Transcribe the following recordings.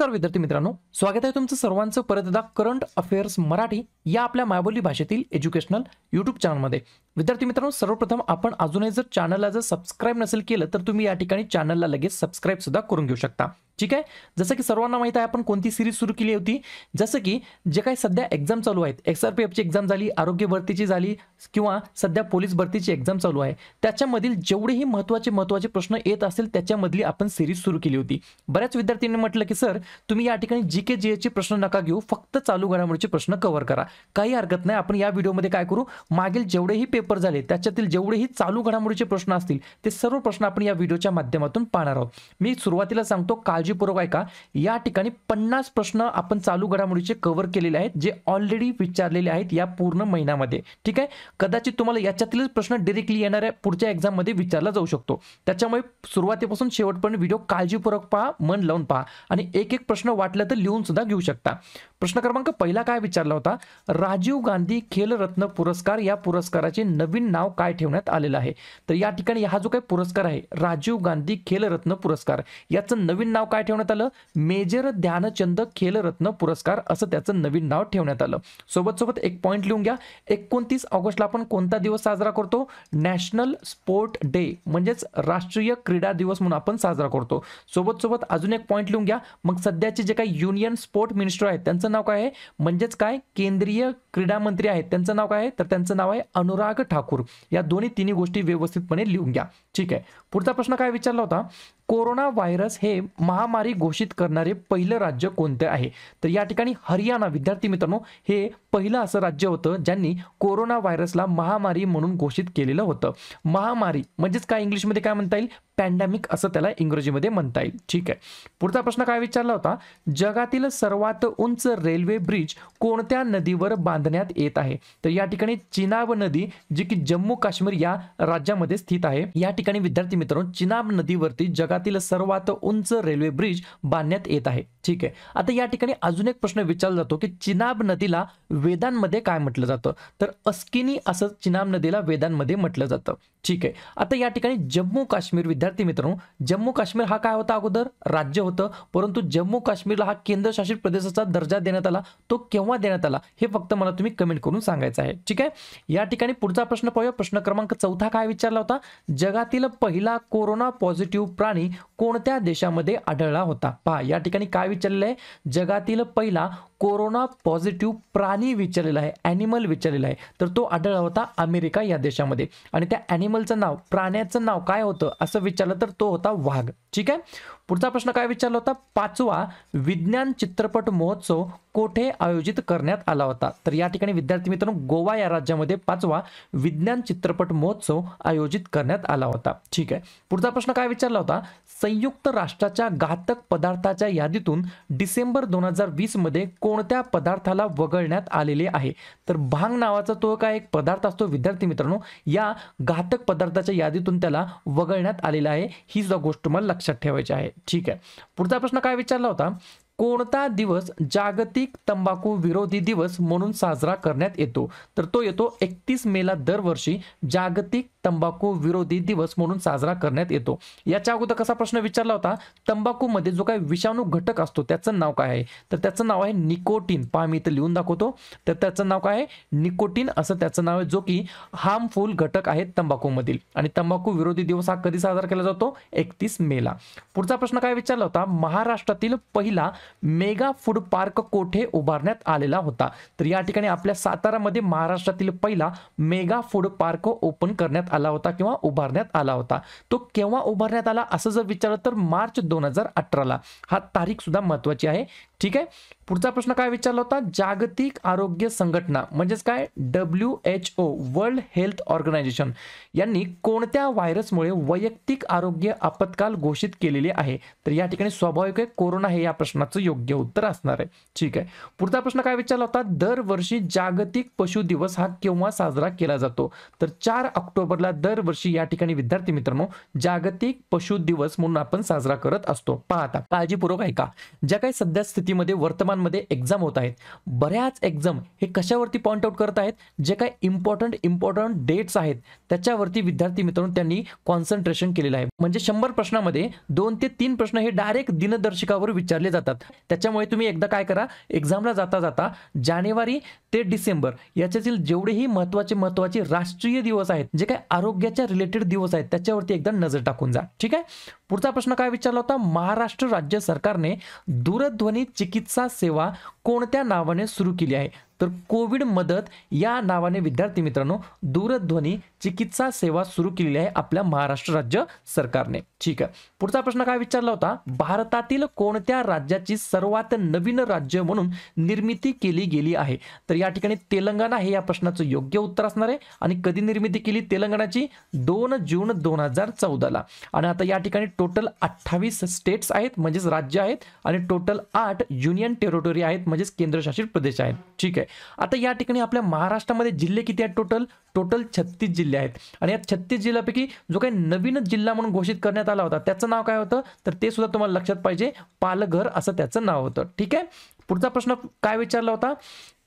नमस्कार विद्यार्थी मित्रांनो स्वागत आहे तुमचं सर्वांचं परत एकदा करंट अफेअर्स मराठी या आपल्या मायबोली भाषेतील एज्युकेशनल यूट्यूब चॅनलमध्ये विद्यार्थी मित्रांनो सर्वप्रथम आपण अजूनही जर चॅनलला जर सबस्क्राईब नसेल केलं तर तुम्ही या ठिकाणी चॅनलला लगेच सबस्क्राईब सुद्धा करून घेऊ शकता ठीक आहे जसं की सर्वांना माहीत आहे आपण कोणती सिरीज सुरू केली होती जसं की जे काही सध्या एक्झाम चालू आहेत एक्स आर पी एफची एक्झाम झाली आरोग्य भरतीची झाली किंवा सध्या पोलीस भरतीची एक्झाम चालू आहे त्याच्यामधील जेवढेही महत्त्वाचे महत्त्वाचे प्रश्न येत असेल त्याच्यामधली आपण सिरीज सुरू केली होती बऱ्याच विद्यार्थ्यांनी म्हटलं की सर तुम्ही या ठिकाणी जी के जी प्रश्न नका घेऊ फक्त चालू घडामोडीचे प्रश्न कव्हर करा काही हरकत नाही आपण या व्हिडिओमध्ये काय करू मागील जेवढेही पेपर झाले त्याच्यातील जेवढेही चालू घडामोडीचे प्रश्न असतील ते सर्व प्रश्न आपण या व्हिडिओच्या माध्यमातून पाहणार आहोत मी सुरुवातीला सांगतो काळजी काळजीपूर्वक ऐका या ठिकाणी पन्नास प्रश्न आपण चालू घडामोडीचे कव्हर केलेले आहेत जे ऑलरेडी विचारलेले आहेत या पूर्ण महिन्यामध्ये ठीक आहे कदाचित तुम्हाला याच्यातीलच प्रश्न डिरेक्टली येणाऱ्या पुढच्या मध्ये विचारला जाऊ शकतो त्याच्यामुळे सुरुवातीपासून शेवटपर्यंत व्हिडिओ काळजीपूर्वक पहा मन लावून पहा आणि एक एक प्रश्न वाटला तर लिहून सुद्धा घेऊ शकता प्रश्न क्रमांक पहिला काय विचारला होता राजीव गांधी खेलरत्न पुरस्कार या पुरस्काराचे नवीन नाव काय ठेवण्यात आलेलं आहे तर या ठिकाणी हा जो काही पुरस्कार आहे राजीव गांधी खेलरत्न पुरस्कार याचं नवीन नाव काय काय ठेवण्यात आलं मेजर ध्यानचंद खेलरत्न पुरस्कार असं त्याचं नवीन नाव ठेवण्यात आलं सोबत सोबत एक पॉईंट लिहून घ्या एकोणतीस ऑगस्टला आपण कोणता दिवस साजरा करतो नॅशनल स्पोर्ट डे म्हणजेच राष्ट्रीय क्रीडा दिवस म्हणून आपण साजरा करतो सोबत सोबत अजून एक पॉईंट लिहून घ्या मग सध्याचे जे काही युनियन स्पोर्ट मिनिस्टर आहेत त्यांचं नाव काय आहे म्हणजेच काय केंद्रीय क्रीडा मंत्री आहेत त्यांचं नाव काय आहे तर त्यांचं नाव आहे अनुराग ठाकूर या दोन्ही तिन्ही गोष्टी व्यवस्थितपणे लिहून घ्या ठीक आहे पुढचा प्रश्न काय विचारला होता कोरोना व्हायरस हे महामारी घोषित करणारे पहिलं राज्य कोणते आहे तर या ठिकाणी हरियाणा विद्यार्थी मित्रांनो हे पहिलं असं राज्य होतं ज्यांनी कोरोना व्हायरसला महामारी म्हणून घोषित केलेलं होतं महामारी म्हणजेच काय इंग्लिशमध्ये काय म्हणता येईल पॅन्डेमिक असं त्याला इंग्रजीमध्ये म्हणता येईल ठीक आहे पुढचा प्रश्न काय विचारला होता जगातील सर्वात उंच रेल्वे ब्रिज कोणत्या नदीवर बांधण्यात येत आहे तर या ठिकाणी चिनाब नदी जी की जम्मू काश्मीर या राज्यामध्ये स्थित आहे या ठिकाणी विद्यार्थी मित्रांनो चिनाब नदीवरती जगातील सर्वात उंच रेल्वे ब्रिज बांधण्यात येत आहे ठीक आहे आता या ठिकाणी अजून एक प्रश्न विचारला जातो की चिनाब नदीला वेदांमध्ये काय म्हटलं जातं तर अस्किनी असं चिनाब नदीला वेदांमध्ये म्हटलं जातं ठीक आहे आता या ठिकाणी जम्मू काश्मीर विद्यार्थी विद्यार्थी मित्रांनो जम्मू काश्मीर हा काय होता अगोदर राज्य होतं परंतु जम्मू काश्मीरला हा केंद्रशासित प्रदेशाचा दर्जा देण्यात आला तो केव्हा देण्यात आला हे फक्त मला तुम्ही कमेंट करून सांगायचं आहे ठीक आहे या ठिकाणी पुढचा प्रश्न पाहूया प्रश्न क्रमांक चौथा काय विचारला होता जगातील पहिला कोरोना पॉझिटिव्ह प्राणी कोणत्या देशामध्ये आढळला होता पहा या ठिकाणी काय विचारलेलं आहे जगातील पहिला कोरोना पॉझिटिव्ह प्राणी विचारलेला आहे ॲनिमल विचारलेला आहे तर तो आढळला होता अमेरिका या देशामध्ये आणि त्या ॲनिमलचं नाव प्राण्याचं नाव काय होतं असं विचारलं तर तो होता वाघ ठीक आहे पुढचा प्रश्न काय विचारला होता पाचवा विज्ञान चित्रपट महोत्सव कोठे आयोजित करण्यात आला होता तर या ठिकाणी विद्यार्थी मित्रांनो गोवा या राज्यामध्ये पाचवा विज्ञान चित्रपट महोत्सव आयोजित करण्यात आला होता ठीक आहे पुढचा प्रश्न काय विचारला होता संयुक्त राष्ट्राच्या घातक पदार्थाच्या यादीतून डिसेंबर दोन हजार वीसमध्ये कोणत्या पदार्थाला वगळण्यात आलेले आहे तर भांग नावाचा तो काय एक पदार्थ असतो विद्यार्थी मित्रांनो या घातक पदार्थाच्या यादीतून त्याला वगळण्यात आलेला आहे ही गोष्ट मला लक्षात ठेवायची आहे ठीक आहे पुढचा प्रश्न काय विचारला होता कोणता दिवस जागतिक तंबाखू विरोधी दिवस म्हणून साजरा करण्यात येतो तर तो येतो एकतीस मेला दरवर्षी जागतिक तंबाखू विरोधी दिवस म्हणून साजरा करण्यात येतो याच्या अगोदर कसा प्रश्न विचारला होता तंबाखू मध्ये जो काही विषाणू घटक असतो त्याचं नाव काय आहे तर त्याचं नाव आहे निकोटीन पहा मी इथं लिहून दाखवतो तर त्याचं नाव काय आहे निकोटीन असं त्याचं नाव आहे जो की हार्मफुल घटक आहे तंबाखू मधील आणि तंबाखू विरोधी दिवस हा कधी साजरा केला जातो एकतीस ला पुढचा प्रश्न काय विचारला होता महाराष्ट्रातील पहिला मेगा फूड पार्क कोठे उभारण्यात आलेला होता तर या ठिकाणी आपल्या सातारामध्ये महाराष्ट्रातील पहिला मेगा फूड पार्क ओपन करण्यात आला आला होता किंवा उभारण्यात आला होता तो केव्हा उभारण्यात आला असं जर विचारलं तर मार्च दोन हजार अठराला हा तारीख सुद्धा महत्वाची आहे ठीक आहे पुढचा प्रश्न काय विचारला होता जागतिक आरोग्य संघटना म्हणजेच काय W H O world health organization यांनी कोणत्या व्हायरसमुळे वैयक्तिक आरोग्य आपत्काल घोषित केलेले आहे तर या ठिकाणी स्वाभाविक आहे कोरोना हे या प्रश्नाचं योग्य उत्तर असणार आहे ठीक आहे पुढचा प्रश्न काय विचारला होता दरवर्षी जागतिक पशु दिवस हा केव्हा साजरा केला जातो तर चार ऑक्टोबरला दरवर्षी या ठिकाणी विद्यार्थी मित्रांनो जागतिक पशु दिवस म्हणून आपण साजरा करत असतो पाहता काळजीपूर्वक ऐका ज्या काही सध्या स्थिती स्थितीमध्ये वर्तमानमध्ये एक्झाम होत आहेत बऱ्याच एक्झाम हे कशावरती पॉईंट आउट करत आहेत जे काय इम्पॉर्टंट इम्पॉर्टंट डेट्स आहेत त्याच्यावरती विद्यार्थी मित्रांनो त्यांनी कॉन्सन्ट्रेशन केलेलं आहे म्हणजे शंभर प्रश्नामध्ये दोन ते तीन प्रश्न हे डायरेक्ट दिनदर्शिकावर विचारले जातात त्याच्यामुळे तुम्ही एकदा काय करा एक्झामला जाता जाता जानेवारी ते डिसेंबर याच्यातील जेवढेही महत्त्वाचे महत्त्वाचे राष्ट्रीय दिवस आहेत जे काही आरोग्याच्या रिलेटेड दिवस आहेत त्याच्यावरती एकदा नजर टाकून जा ठीक आहे पुढचा प्रश्न काय विचारला होता महाराष्ट्र राज्य सरकारने दूरध्वनी चिकित्सा सेवा कोणत्या नावाने सुरू केली आहे तर कोविड मदत या नावाने विद्यार्थी मित्रांनो दूरध्वनी चिकित्सा सेवा सुरू केलेली आहे आपल्या महाराष्ट्र राज्य सरकारने ठीक आहे पुढचा प्रश्न काय विचारला होता भारतातील कोणत्या राज्याची सर्वात नवीन राज्य म्हणून निर्मिती केली गेली आहे तर या ठिकाणी तेलंगणा हे या प्रश्नाचं योग्य उत्तर असणार आहे आणि कधी निर्मिती केली तेलंगणाची दोन जून दोन हजार चौदाला आणि आता या ठिकाणी टोटल अठ्ठावीस स्टेट्स आहेत म्हणजेच राज्य आहेत आणि टोटल आठ युनियन टेरिटोरी आहेत म्हणजेच केंद्रशासित प्रदेश आहेत ठीक आहे आता या ठिकाणी आपल्या महाराष्ट्रामध्ये जिल्हे किती आहेत टोटल टोटल छत्तीस जिल्हे आहेत आणि या छत्तीस जिल्ह्यापैकी जो काही नवीनच जिल्हा म्हणून घोषित करण्यात आला होता त्याचं नाव काय होतं तर ते सुद्धा तुम्हाला लक्षात पाहिजे पालघर असं त्याचं नाव होतं ठीक आहे पुढचा प्रश्न काय विचारला होता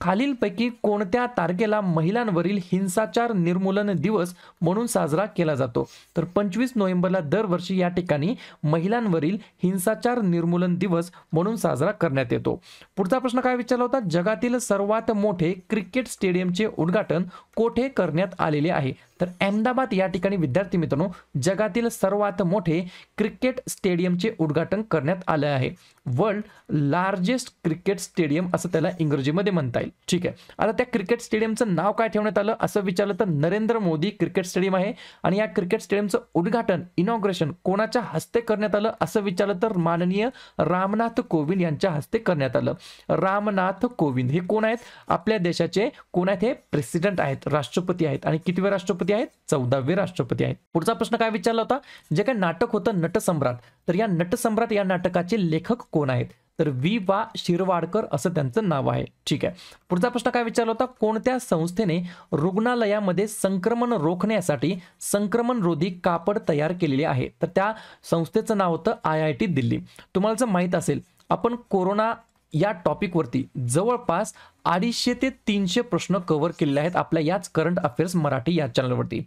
खालीलपैकी कोणत्या तारखेला महिलांवरील हिंसाचार निर्मूलन दिवस म्हणून साजरा केला जातो तर पंचवीस नोव्हेंबरला दरवर्षी या ठिकाणी महिलांवरील हिंसाचार निर्मूलन दिवस म्हणून साजरा करण्यात येतो पुढचा प्रश्न काय विचारला होता जगातील सर्वात मोठे क्रिकेट स्टेडियमचे उद्घाटन कोठे करण्यात आलेले आहे तर अहमदाबाद या ठिकाणी विद्यार्थी मित्रांनो जगातील सर्वात मोठे क्रिकेट स्टेडियमचे उद्घाटन करण्यात आले आहे वर्ल्ड लार्जेस्ट क्रिकेट स्टेडियम असं त्याला इंग्रजीमध्ये म्हणता येईल ठीक आहे आता त्या क्रिकेट स्टेडियमचं नाव काय ठेवण्यात आलं असं विचारलं तर नरेंद्र मोदी क्रिकेट स्टेडियम आहे आणि या क्रिकेट स्टेडियमचं उद्घाटन इनॉग्रेशन कोणाच्या हस्ते करण्यात आलं असं विचारलं तर माननीय रामनाथ कोविंद यांच्या हस्ते करण्यात आलं रामनाथ कोविंद हे कोण आहेत आपल्या देशाचे कोण आहेत हे प्रेसिडेंट आहेत राष्ट्रपती आहेत आणि कितवे राष्ट्रपती आहेत चौदावे राष्ट्रपती आहेत पुढचा प्रश्न काय विचारला होता जे काय नाटक होतं नटसम्राट तर या नटसम्राट या नाटकाचे लेखक कोण आहेत तर वी वा शिरवाडकर असं त्यांचं नाव आहे ठीक आहे पुढचा प्रश्न काय विचारला होता कोणत्या संस्थेने रुग्णालयामध्ये संक्रमण रोखण्यासाठी संक्रमण रोधी कापड तयार केलेली आहे तर त्या संस्थेचं नाव होतं आय आय टी दिल्ली तुम्हाला जर माहीत असेल आपण कोरोना या टॉपिकवरती जवळपास अडीचशे ते तीनशे प्रश्न कव्हर केलेले आहेत आपल्या याच करंट अफेअर्स मराठी या चॅनलवरती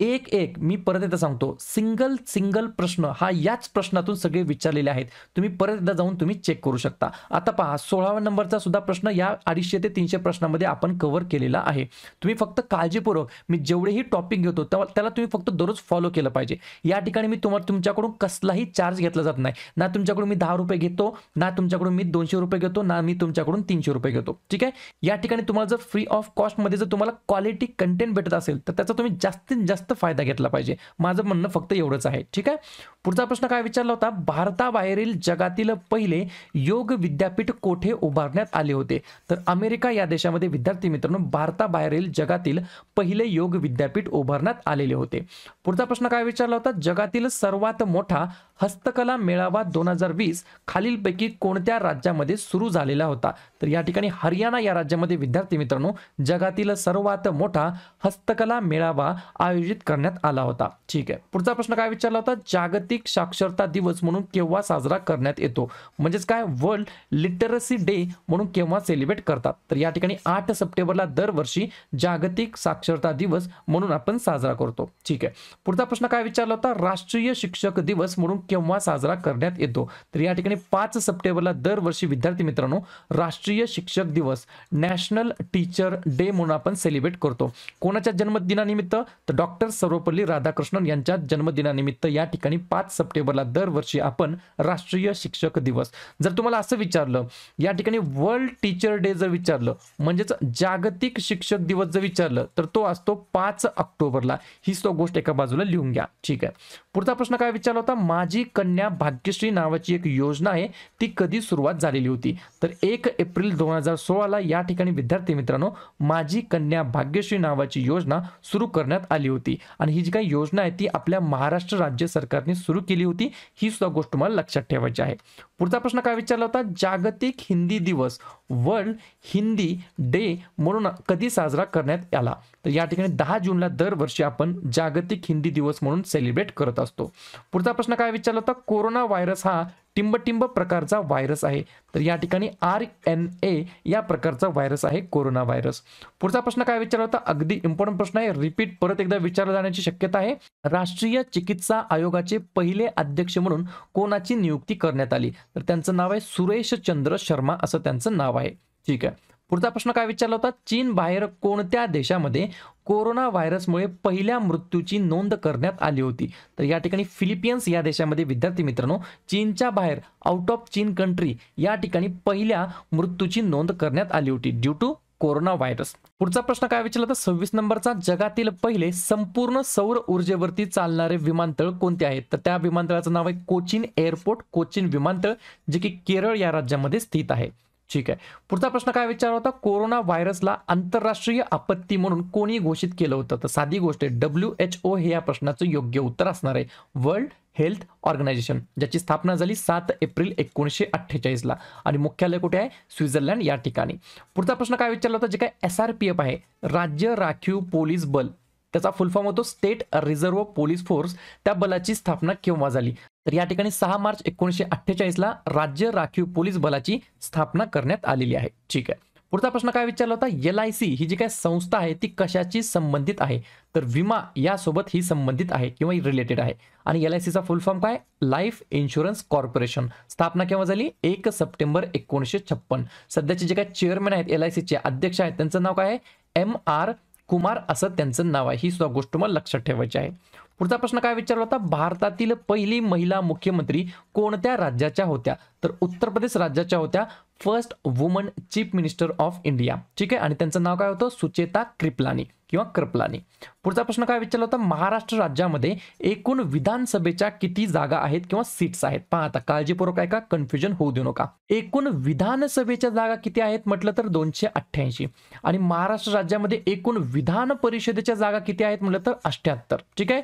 एक एक मी परत एकदा सांगतो सिंगल सिंगल प्रश्न हा याच प्रश्नातून सगळे विचारलेले आहेत तुम्ही परत एकदा जाऊन तुम्ही चेक करू शकता आता पहा सोळाव्या नंबरचा सुद्धा प्रश्न या अडीचशे ते तीनशे प्रश्नामध्ये आपण कव्हर केलेला आहे तुम्ही फक्त काळजीपूर्वक मी जेवढेही टॉपिक घेतो त्याला तुम्ही फक्त दररोज फॉलो केलं पाहिजे या ठिकाणी मी तुम्हाला तुमच्याकडून कसलाही चार्ज घेतला जात नाही ना तुमच्याकडून मी दहा रुपये घेतो ना तुमच्याकडून मी दोनशे रुपये घेतो ना मी तुमच्याकडून तीनशे रुपये घेतो ठीक आहे या ठिकाणी तुम्हाला जर फ्री ऑफ कॉस्टमध्ये जर तुम्हाला क्वालिटी कंटेंट भेटत असेल तर त्याचा तुम्ही जास्तीत जास्त फायदा घेतला पाहिजे माझं म्हणणं फक्त एवढंच आहे ठीक आहे पुढचा प्रश्न काय विचारला होता भारताबाहेरील जगातील पहिले योग विद्यापीठ कोठे उभारण्यात आले होते तर अमेरिका या देशामध्ये विद्यार्थी मित्रांनो भारताबाहेरील जगातील पहिले योग विद्यापीठ उभारण्यात आलेले होते पुढचा प्रश्न काय विचारला होता जगातील सर्वात मोठा हस्तकला मेळावा दोन हजार वीस खालीलपैकी कोणत्या राज्यामध्ये सुरू झालेला होता तर या ठिकाणी हरियाणा या राज्यामध्ये विद्यार्थी मित्रांनो जगातील सर्वात मोठा हस्तकला मेळावा आयोजित करण्यात आला होता ठीक आहे पुढचा प्रश्न काय विचारला होता जागतिक साक्षरता दिवस म्हणून केव्हा साजरा करण्यात येतो म्हणजेच काय वर्ल्ड लिटरसी डे म्हणून केव्हा सेलिब्रेट करतात तर या ठिकाणी आठ सप्टेंबरला दरवर्षी जागतिक साक्षरता दिवस म्हणून आपण साजरा करतो ठीक आहे पुढचा प्रश्न काय विचारला होता राष्ट्रीय शिक्षक दिवस म्हणून केव्हा साजरा करण्यात येतो तर या ठिकाणी पाच सप्टेंबरला दरवर्षी विद्यार्थी मित्रांनो राष्ट्रीय शिक्षक दिवस नॅशनल टीचर डे म्हणून आपण सेलिब्रेट करतो कोणाच्या जन्मदिनानिमित्त तर डॉक्टर सर्वपल्ली राधाकृष्णन यांच्या जन्मदिनानिमित्त या ठिकाणी पाच सप्टेंबरला दरवर्षी आपण राष्ट्रीय शिक्षक दिवस जर तुम्हाला असं विचारलं या ठिकाणी वर्ल्ड टीचर डे जर विचारलं म्हणजेच जागतिक शिक्षक दिवस जर विचारलं तर तो असतो पाच ऑक्टोबरला ही तो गोष्ट एका बाजूला लिहून घ्या ठीक आहे पुढचा प्रश्न काय विचारला होता माझी माझी कन्या भाग्यश्री नावाची एक योजना आहे ती कधी सुरुवात झालेली होती तर एक एप्रिल दोन हजार सोळाला या ठिकाणी विद्यार्थी मित्रांनो माझी कन्या भाग्यश्री नावाची योजना सुरू करण्यात आली होती आणि ही जी काही योजना आहे ती आपल्या महाराष्ट्र राज्य सरकारने सुरू केली होती ही सुद्धा गोष्ट तुम्हाला लक्षात ठेवायची आहे पुढचा प्रश्न काय विचारला होता जागतिक हिंदी दिवस वर्ल्ड हिंदी डे म्हणून कधी साजरा करण्यात आला तर या ठिकाणी दहा जूनला दरवर्षी आपण जागतिक हिंदी दिवस म्हणून सेलिब्रेट करत असतो पुढचा प्रश्न काय विचारला होता कोरोना व्हायरस हा टिंबटिंब प्रकारचा व्हायरस आहे तर या ठिकाणी आर एन ए या प्रकारचा व्हायरस आहे कोरोना व्हायरस पुढचा प्रश्न काय विचारला होता अगदी इम्पॉर्टंट प्रश्न आहे रिपीट परत एकदा विचारला जाण्याची शक्यता आहे राष्ट्रीय चिकित्सा आयोगाचे पहिले अध्यक्ष म्हणून कोणाची नियुक्ती करण्यात आली तर त्यांचं नाव आहे सुरेश चंद्र शर्मा असं त्यांचं नाव आहे ठीक आहे पुढचा प्रश्न काय विचारला होता चीन बाहेर कोणत्या देशामध्ये कोरोना व्हायरसमुळे पहिल्या मृत्यूची नोंद करण्यात आली होती तर या ठिकाणी फिलिपियन्स या देशामध्ये विद्यार्थी मित्रांनो चीनच्या बाहेर आउट ऑफ चीन कंट्री या ठिकाणी पहिल्या मृत्यूची नोंद करण्यात आली होती ड्यू टू कोरोना व्हायरस पुढचा प्रश्न काय विचारला तर सव्वीस नंबरचा जगातील पहिले संपूर्ण सौर ऊर्जेवरती चालणारे विमानतळ कोणते आहेत तर त्या विमानतळाचं नाव आहे कोचिन एअरपोर्ट कोचिन विमानतळ जे की केरळ या राज्यामध्ये स्थित आहे ठीक आहे पुढचा प्रश्न काय विचारला होता कोरोना व्हायरसला आंतरराष्ट्रीय आपत्ती म्हणून कोणी घोषित केलं होतं तर साधी गोष्ट आहे डब्ल्यू एच ओ हे या प्रश्नाचं योग्य उत्तर असणार आहे वर्ल्ड हेल्थ ऑर्गनायझेशन ज्याची स्थापना झाली सात एप्रिल एकोणीसशे अठ्ठेचाळीसला आणि मुख्यालय कुठे आहे स्वित्झर्लंड या ठिकाणी पुढचा प्रश्न काय विचारला होता जे काय एस आर पी एफ आहे राज्य राखीव पोलीस बल त्याचा फुल फॉर्म होतो स्टेट रिझर्व्ह पोलीस फोर्स त्या बलाची स्थापना केव्हा झाली तर या ठिकाणी सहा मार्च एकोणीसशे अठ्ठेचाळीसला राज्य राखीव पोलीस बलाची स्थापना करण्यात आलेली आहे ठीक आहे पुढचा प्रश्न काय विचारला होता एल आय सी ही जी काय संस्था आहे ती कशाची संबंधित आहे तर विमा यासोबत ही संबंधित आहे किंवा रिलेटेड आहे आणि एल आय सीचा फुल फॉर्म काय लाईफ इन्शुरन्स कॉर्पोरेशन स्थापना केव्हा झाली एक सप्टेंबर एकोणीसशे छप्पन सध्याचे जे काय चेअरमॅन आहेत एल चे अध्यक्ष आहेत त्यांचं नाव काय आहे एम आर कुमार असं त्यांचं नाव आहे ही सुद्धा गोष्ट मला लक्षात ठेवायची आहे पुढचा प्रश्न काय विचारला होता भारतातील पहिली महिला मुख्यमंत्री कोणत्या राज्याच्या होत्या तर उत्तर प्रदेश राज्याच्या होत्या first woman chief minister of India ठीक आहे आणि त्यांचं नाव काय होतं सुचेता कृपलानी किंवा कृपलानी पुढचा प्रश्न काय विचारला होता महाराष्ट्र राज्यामध्ये एकूण विधानसभेच्या किती जागा आहेत किंवा सीट्स आहेत पहा आता काळजीपूर्वक आहे का कन्फ्युजन होऊ देऊ नका एकूण विधानसभेच्या जागा किती आहेत म्हटलं तर दोनशे अठ्ठ्याऐंशी आणि महाराष्ट्र राज्यामध्ये एकूण विधान परिषदेच्या जागा किती आहेत म्हटलं तर अष्ट्याहत्तर ठीक आहे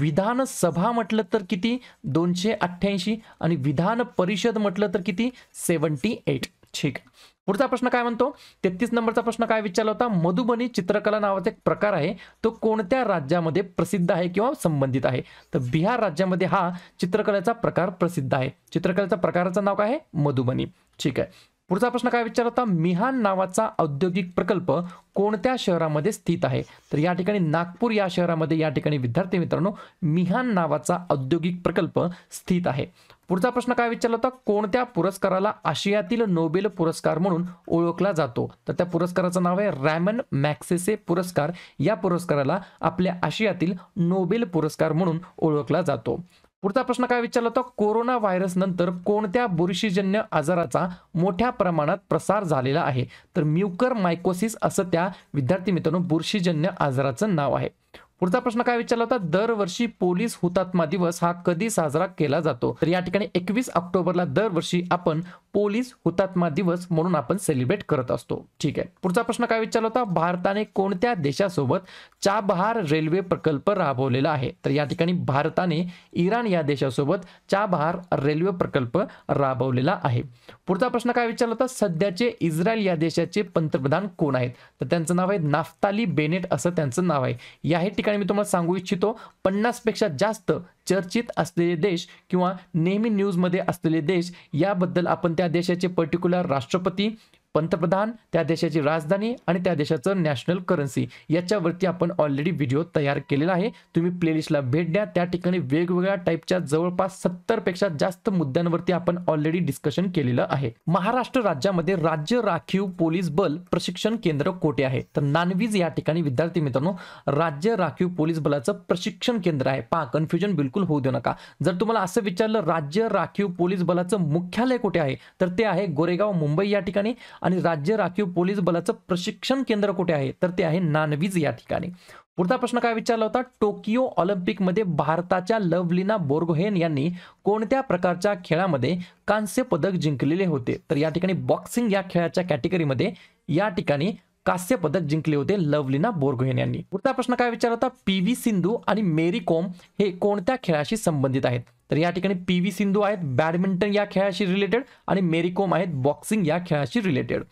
विधानसभा म्हटलं तर किती दोनशे अठ्ठ्याऐंशी आणि विधान परिषद म्हटलं तर किती सेवन्टी एट ठीक पुढचा प्रश्न काय म्हणतो तेहतीस नंबरचा प्रश्न काय विचारला होता मधुबनी चित्रकला नावाचा एक प्रकार आहे तो कोणत्या राज्यामध्ये प्रसिद्ध आहे किंवा संबंधित आहे तर बिहार राज्यामध्ये हा चित्रकलेचा प्रकार प्रसिद्ध आहे चित्रकलेचा प्रकाराचं नाव काय आहे मधुबनी ठीक आहे पुढचा प्रश्न काय विचारला होता मिहान नावाचा औद्योगिक प्रकल्प कोणत्या शहरामध्ये स्थित आहे तर या ठिकाणी नागपूर या शहरामध्ये या ठिकाणी विद्यार्थी मित्रांनो मिहान नावाचा औद्योगिक प्रकल्प स्थित आहे पुढचा प्रश्न काय विचारला होता कोणत्या पुरस्काराला आशियातील नोबेल पुरस्कार म्हणून ओळखला जातो तर त्या पुरस्काराचं नाव आहे रॅमन मॅक्सेसे पुरस्कार या पुरस्काराला आपल्या आशियातील नोबेल पुरस्कार म्हणून ओळखला जातो पुढचा प्रश्न काय विचारला होता कोरोना व्हायरस नंतर कोणत्या बुरशीजन्य आजाराचा मोठ्या प्रमाणात प्रसार झालेला आहे तर म्युकर मायकोसिस असं त्या विद्यार्थी मित्रांनो बुरशीजन्य आजाराचं नाव आहे पुढचा प्रश्न काय विचारला होता दरवर्षी पोलीस हुतात्मा दिवस हा कधी साजरा केला जातो तर या ठिकाणी एकवीस ऑक्टोबरला दरवर्षी आपण पोलीस हुतात्मा दिवस म्हणून आपण सेलिब्रेट करत असतो ठीक आहे पुढचा प्रश्न काय विचारला होता भारताने कोणत्या देशासोबत चाबहार रेल्वे प्रकल्प राबवलेला आहे तर या ठिकाणी भारताने इराण या देशासोबत चाबहार रेल्वे प्रकल्प राबवलेला आहे पुढचा प्रश्न काय विचारला होता सध्याचे इस्रायल या देशाचे पंतप्रधान कोण आहेत तर त्यांचं नाव आहे नाफ्ताली बेनेट असं त्यांचं नाव आहे या ठिकाणी मी तुम्हाला सांगू इच्छितो पन्नासपेक्षा जास्त चर्चित असलेले देश किंवा नेहमी न्यूजमध्ये असलेले देश याबद्दल आपण त्या देशाचे पर्टिक्युलर राष्ट्रपती पंतप्रधान त्या देशाची राजधानी आणि त्या देशाचं नॅशनल करन्सी याच्यावरती आपण ऑलरेडी व्हिडिओ तयार केलेला आहे तुम्ही प्लेलिस्टला भेट द्या त्या ठिकाणी वेगवेगळ्या टाईपच्या जवळपास सत्तरपेक्षा जास्त मुद्द्यांवरती आपण ऑलरेडी डिस्कशन केलेलं आहे महाराष्ट्र राज्यामध्ये राज्य राखीव पोलीस बल प्रशिक्षण केंद्र कोठे आहे तर नानवीज या ठिकाणी विद्यार्थी मित्रांनो राज्य राखीव पोलीस बलाचं प्रशिक्षण केंद्र आहे पहा कन्फ्युजन बिलकुल होऊ देऊ नका जर तुम्हाला असं विचारलं राज्य राखीव पोलीस बलाचं मुख्यालय कुठे आहे तर ते आहे गोरेगाव मुंबई या ठिकाणी आणि राज्य राखीव पोलीस बलाचं प्रशिक्षण केंद्र कुठे आहे तर ते आहे नानवीज या ठिकाणी पुढचा प्रश्न काय विचारला होता टोकियो ऑलिम्पिकमध्ये भारताच्या लवलीना बोर्गोहेन यांनी कोणत्या प्रकारच्या खेळामध्ये कांस्य पदक जिंकलेले होते तर या ठिकाणी बॉक्सिंग या खेळाच्या कॅटेगरीमध्ये या ठिकाणी कांस्य पदक जिंकले होते लवलीना बोरगोहेन यांनी पुढचा प्रश्न काय विचार होता पी व्ही सिंधू आणि मेरी कोम हे कोणत्या खेळाशी संबंधित आहेत तर या ठिकाणी पी व्ही सिंधू आहेत बॅडमिंटन या खेळाशी रिलेटेड आणि मेरी कोम आहेत बॉक्सिंग या खेळाशी रिलेटेड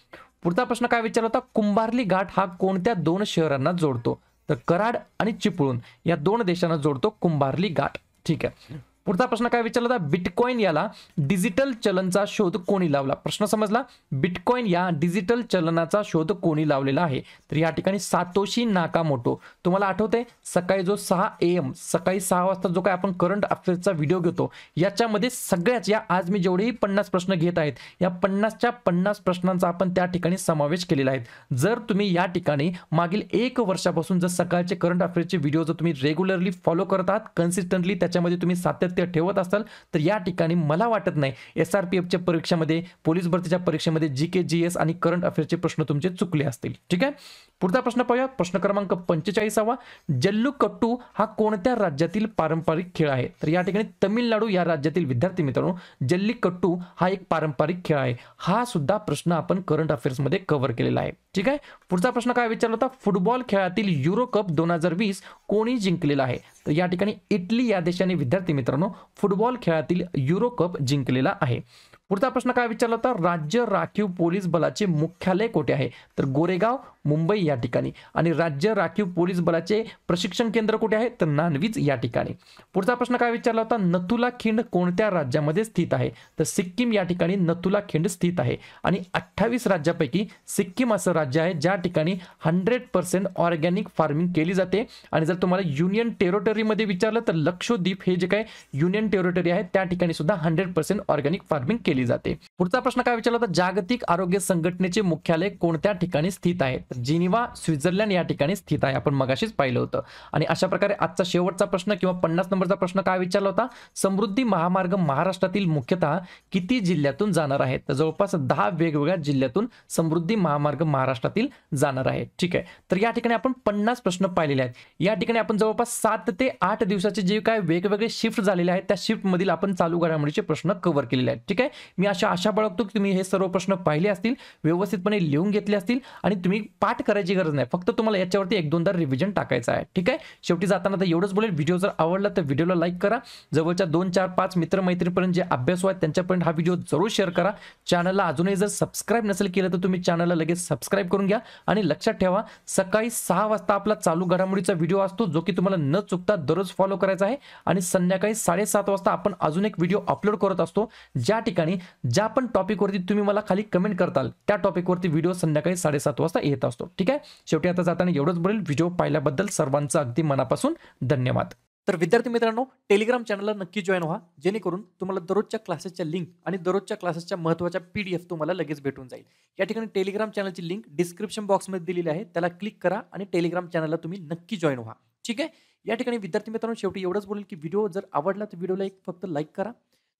पुढचा प्रश्न काय विचारला होता कुंभारली घाट हा कोणत्या दोन शहरांना जोडतो तर कराड आणि चिपळूण या दोन देशांना जोडतो कुंभारली घाट ठीक आहे पुढचा प्रश्न काय विचारला होता बिटकॉइन याला डिजिटल चलनचा शोध कोणी लावला प्रश्न समजला बिटकॉइन या डिजिटल चलनाचा शोध कोणी लावलेला आहे तर या ठिकाणी सातोशी मोठो तुम्हाला आठवते सकाळी जो सहा एम सकाळी सहा वाजता जो काय आपण करंट अफेअर्सचा व्हिडिओ घेतो याच्यामध्ये सगळ्याच या आज मी जेवढेही पन्नास प्रश्न घेत आहेत या पन्नासच्या पन्नास प्रश्नांचा आपण त्या ठिकाणी समावेश केलेला आहे जर तुम्ही या ठिकाणी मागील एक वर्षापासून जर सकाळचे करंट अफेअर्सचे व्हिडिओ जर तुम्ही रेग्युलरली फॉलो करतात कन्सिस्टंटली त्याच्यामध्ये तुम्ही सातत्य ते ठेवत असाल तर या ठिकाणी मला वाटत नाही एस आर पी एफच्या परीक्षेमध्ये पोलीस भरतीच्या परीक्षेमध्ये जी के जी एस आणि करंट अफेअर्सचे प्रश्न तुमचे चुकले असतील ठीक आहे पुढचा प्रश्न पाहूया प्रश्न क्रमांक पंचेचाळीसावा कट्टू हा कोणत्या राज्यातील पारंपरिक खेळ आहे तर या ठिकाणी तमिळनाडू या राज्यातील विद्यार्थी मित्रांनो जल्लीकट्टू हा एक पारंपरिक खेळ आहे हा सुद्धा प्रश्न आपण करंट अफेअर्समध्ये कव्हर केलेला आहे ठीक आहे पुढचा प्रश्न काय विचारला होता फुटबॉल खेळातील युरो कप दोन हजार वीस कोणी जिंकलेला आहे तर या ठिकाणी इटली या देशाने विद्यार्थी मित्रांनो फुटबॉल खेळातील युरो कप जिंकलेला आहे पुढचा प्रश्न काय विचारला होता राज्य राखीव पोलीस बलाचे मुख्यालय कोठे आहे तर गोरेगाव मुंबई या ठिकाणी आणि राज्य राखीव पोलीस बलाचे प्रशिक्षण केंद्र कुठे आहे तर नानवीज या ठिकाणी पुढचा प्रश्न काय विचारला होता नथुला खिंड कोणत्या राज्यामध्ये स्थित आहे तर सिक्कीम या ठिकाणी नथुला खिंड स्थित आहे आणि अठ्ठावीस राज्यापैकी सिक्कीम असं राज्य आहे ज्या ठिकाणी हंड्रेड पर्सेंट ऑर्गॅनिक फार्मिंग केली जाते आणि जर तुम्हाला युनियन टेरिटरीमध्ये विचारलं तर लक्षद्वीप हे जे काय युनियन टेरिटरी आहे त्या ठिकाणी सुद्धा हंड्रेड पर्सेंट ऑर्गॅनिक फार्मिंग केली केली जाते पुढचा प्रश्न काय विचारला होता जागतिक आरोग्य संघटनेचे मुख्यालय कोणत्या ठिकाणी स्थित आहे जिनिवा स्वित्झर्लंड या ठिकाणी स्थित आहे आपण मगाशीच पाहिलं होतं आणि अशा प्रकारे आजचा शेवटचा प्रश्न किंवा पन्नास नंबरचा प्रश्न काय विचारला होता समृद्धी महामार्ग महाराष्ट्रातील मुख्यतः किती जिल्ह्यातून जाणार आहे तर जवळपास दहा वेगवेगळ्या जिल्ह्यातून समृद्धी महामार्ग महाराष्ट्रातील जाणार आहे ठीक आहे तर या ठिकाणी आपण पन्नास प्रश्न पाहिलेले आहेत या ठिकाणी आपण जवळपास सात ते आठ दिवसाचे जे काय वेगवेगळे शिफ्ट झालेले आहेत त्या शिफ्ट मधील आपण चालू घडामोडीचे प्रश्न कव्हर केलेले आहेत ठीक आहे मी अशा आशा बाळगतो की तुम्ही हे सर्व प्रश्न पाहिले असतील व्यवस्थितपणे लिहून घेतले असतील आणि तुम्ही पाठ करायची गरज नाही फक्त तुम्हाला याच्यावरती एक दोनदा रिव्हिजन टाकायचं आहे ठीक आहे शेवटी जाताना तर एवढंच बोलेल व्हिडिओ जर आवडला तर व्हिडिओला लाईक करा जवळच्या दोन चार पाच मित्रमैत्रीपर्यंत जे अभ्यास आहेत त्यांच्यापर्यंत हा व्हिडिओ जरूर शेअर करा चॅनलला अजूनही जर सबस्क्राईब नसेल केलं तर तुम्ही चॅनलला लगेच सबस्क्राईब करून घ्या आणि लक्षात ठेवा सकाळी सहा वाजता आपला चालू घडामोडीचा व्हिडिओ असतो जो की तुम्हाला न चुकता दररोज फॉलो करायचा आहे आणि संध्याकाळी साडेसात वाजता आपण अजून एक व्हिडिओ अपलोड करत असतो ज्या ठिकाणी ज्या पण टॉपिकवरती तुम्ही मला खाली कमेंट करताल त्या टॉपिकवरती व्हिडिओ संध्याकाळी साडेसात वाजता येत असतो ठीक आहे शेवटी आता जाताना एवढंच बोलेल व्हिडिओ पाहिल्याबद्दल सर्वांचं अगदी मनापासून धन्यवाद तर विद्यार्थी मित्रांनो टेलिग्राम चॅनलला नक्की जॉईन व्हा जेणेकरून तुम्हाला दररोजच्या क्लासेसच्या लिंक आणि दररोजच्या क्लासेसच्या महत्त्वाच्या पी डी एफ तुम्हाला लगेच भेटून जाईल या ठिकाणी टेलिग्राम चॅनलची लिंक डिस्क्रिप्शन बॉक्समध्ये दिलेली आहे त्याला क्लिक करा आणि टेलिग्राम चॅनलला तुम्ही नक्की जॉईन व्हा ठीक आहे या ठिकाणी विद्यार्थी मित्रांनो शेवटी एवढंच बोलेल की व्हिडिओ जर आवडला तर व्हिडिओला एक फक्त लाईक करा